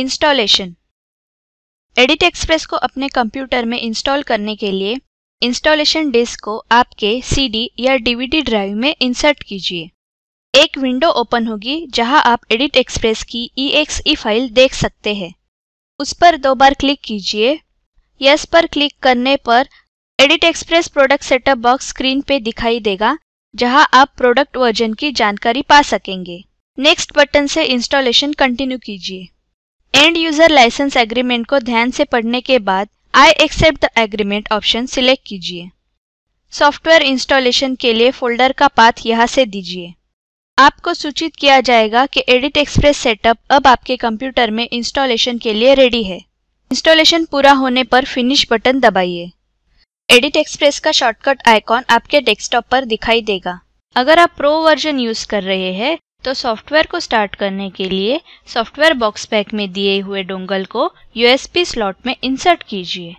installation edit express को अपने computer में इंस्टॉल करने के लिए इंस्टॉलेशन डिस्क को आपके सीडी या डीवीडी ड्राइव में इंसर्ट कीजिए एक विंडो ओपन होगी जहां आप एडिट एक्सप्रेस की ई फाइल देख सकते हैं उस पर दो बार क्लिक कीजिए यस पर क्लिक करने पर edit express product setup box screen पे दिखाई देगा जहां आप प्रोडक्ट वर्जन की जानकारी पा सकेंगे नेक्स्ट बटन से इंस्टॉलेशन कंटिन्यू कीजिए एंड यूजर लाइसेंस एग्रीमेंट को ध्यान से पढ़ने के बाद I accept the agreement option select कीजिए सॉफ्टवेयर इंस्टॉलेशन के लिए फोल्डर का पाथ यहाँ से दीजिए आपको सूचित किया जाएगा कि एडिट एक्सप्रेस सेटअप अब आपके कंप्यूटर में इंस्टॉलेशन के लिए रेडी है इंस्टॉलेशन पूरा होने पर फिनिश बटन दबाइए एडिट एक्सप्रेस का शॉर्टकट आइकॉन आपके डेस्कटॉप पर दिखाई देगा अगर आप प्रो वर्जन यूज कर रहे हैं तो सॉफ्टवेयर को स्टार्ट करने के लिए सॉफ्टवेयर बॉक्स पैक में दिए हुए डोंगल को यूएसपी स्लॉट में इंसर्ट कीजिए